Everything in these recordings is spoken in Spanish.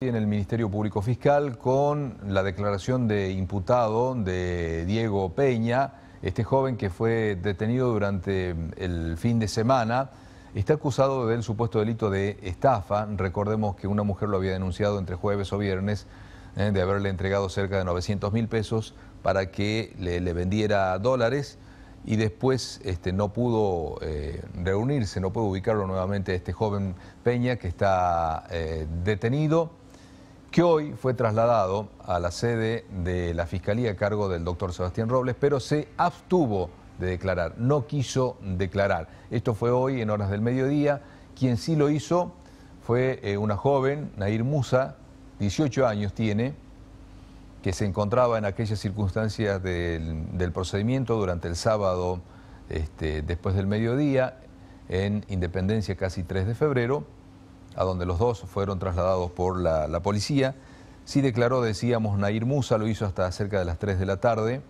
En el Ministerio Público Fiscal con la declaración de imputado de Diego Peña, este joven que fue detenido durante el fin de semana, está acusado del supuesto delito de estafa. Recordemos que una mujer lo había denunciado entre jueves o viernes eh, de haberle entregado cerca de 900 mil pesos para que le, vendiera dólares y después este, no pudo eh, reunirse, no pudo ubicarlo nuevamente este joven Peña que está eh, detenido que hoy fue trasladado a la sede de la Fiscalía a cargo del doctor Sebastián Robles, pero se abstuvo de declarar, no quiso declarar. Esto fue hoy en horas del mediodía. Quien sí lo hizo fue eh, una joven, Nair Musa, 18 años tiene, que se encontraba en aquellas circunstancias del, procedimiento durante el sábado, este, después del mediodía, en Independencia, casi 3 de febrero a donde los dos fueron trasladados por la, policía. Sí declaró, decíamos, Nair Musa, lo hizo hasta cerca de las 3 de la tarde,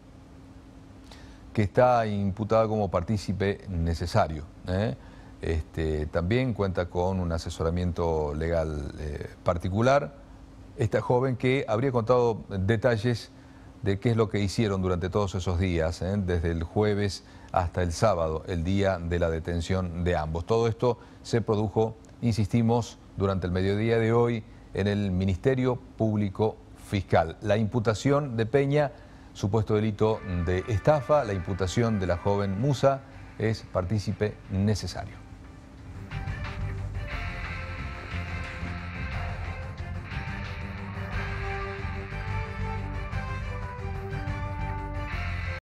que está imputada como partícipe necesario. ¿eh? Este, también cuenta con un asesoramiento legal eh, particular. Esta joven que habría contado detalles de qué es lo que hicieron durante todos esos días, ¿eh? desde el jueves hasta el sábado, el día de la detención de ambos. Todo esto se produjo insistimos, durante el mediodía de hoy en el Ministerio Público Fiscal. La imputación de Peña, supuesto delito de estafa, la imputación de la joven Musa es partícipe necesario.